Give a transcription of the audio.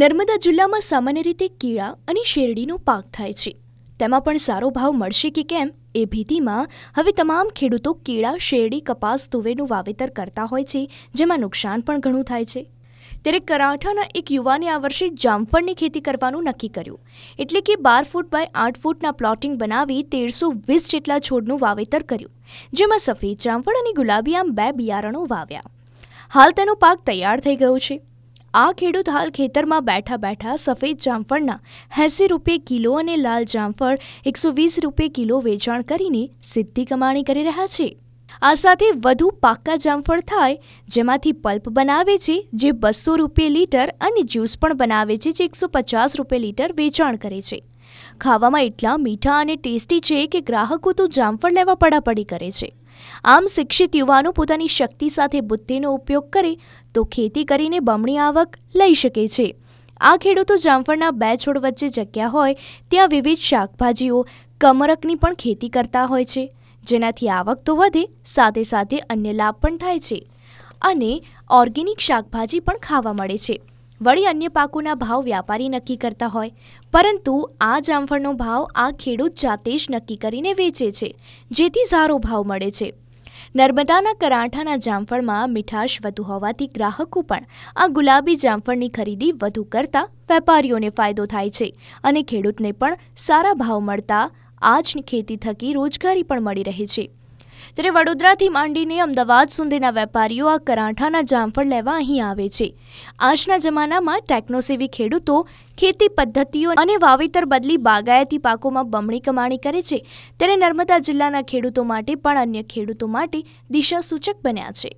નર્મદા જિલ્લામાં સામાન્ય રીતે કીળા અને શેરડીનો પાક થાય છે તેમાં પણ સારો ભાવ મળશે કે કેમ એ ભીતિમાં હવે તમામ ખેડૂતો કીળા શેરડી કપાસ તુવેરનું વાવેતર કરતા હોય છે જેમાં નુકસાન પણ ઘણું થાય છે ત્યારે કરાઠાના એક યુવાને આ વર્ષે જામફળની ખેતી કરવાનું નક્કી કર્યું એટલે કે બાર ફૂટ બાય આઠ ફૂટના પ્લોટિંગ બનાવી તેરસો વીસ જેટલા છોડનું વાવેતર કર્યું જેમાં સફેદ જામફળ અને ગુલાબી આમ બે બિયારણો વાવ્યા હાલ તેનો પાક તૈયાર થઈ ગયો છે આ ખેડૂત હાલ ખેતરમાં બેઠા બેઠા સફેદ જામફળના એંસી રૂપિયે કિલો અને લાલ જામફળ એકસો વીસ રૂપિયે કિલો વેચાણ કરીને સિદ્ધિ કમાણી કરી રહ્યા છે આ સાથે વધુ પાક્કા જામફળ થાય જેમાંથી પલ્પ બનાવે છે જે બસો રૂપિયે લીટર અને જ્યુસ પણ બનાવે છે જે એકસો પચાસ રૂપિયે લીટર વેચાણ કરે છે ખાવામાં એટલા મીઠા અને ટેસ્ટી છે કે ગ્રાહકો તો જામફળ લેવા પડાપડી કરે છે આમ શિક્ષિત યુવાનો પોતાની શક્તિ સાથે બુદ્ધિનો ઉપયોગ કરે તો ખેતી કરીને બમણી આવક લઈ શકે છે આ ખેડૂતો જામફળના બે છોડ વચ્ચે જગ્યા હોય ત્યાં વિવિધ શાકભાજીઓ કમરકની પણ ખેતી કરતા હોય છે જેનાથી આવક તો વધે સાથે સાથે અન્ય લાભ પણ થાય છે અને ઓર્ગેનિક શાકભાજી પણ ખાવા મળે છે વળી અન્ય પાકોના ભાવ વ્યાપારી નક્કી કરતા હોય પરંતુ આ જામફળનો ભાવ આ ખેડૂત જાતે જ નક્કી કરીને વેચે છે જેથી સારો ભાવ મળે છે નર્મદાના કરાંઠાના જામફળમાં મીઠાશ વધુ હોવાથી ગ્રાહકો પણ આ ગુલાબી જામફળની ખરીદી વધુ કરતા વેપારીઓને ફાયદો થાય છે અને ખેડૂતને પણ સારા ભાવ મળતા આજની ખેતી થકી રોજગારી પણ મળી રહે છે ત્યારે વડોદરાથી માંડીને અમદાવાદ સુધીના વેપારીઓ આ કરાંઠાના જામફળ લેવા અહીં આવે છે આજના જમાનામાં ટેકનોસેવી ખેડૂતો ખેતી પદ્ધતિઓ અને વાવેતર બદલી બાગાયતી પાકોમાં બમણી કમાણી કરે છે ત્યારે નર્મદા જિલ્લાના ખેડૂતો માટે પણ અન્ય ખેડૂતો માટે દિશાસૂચક બન્યા છે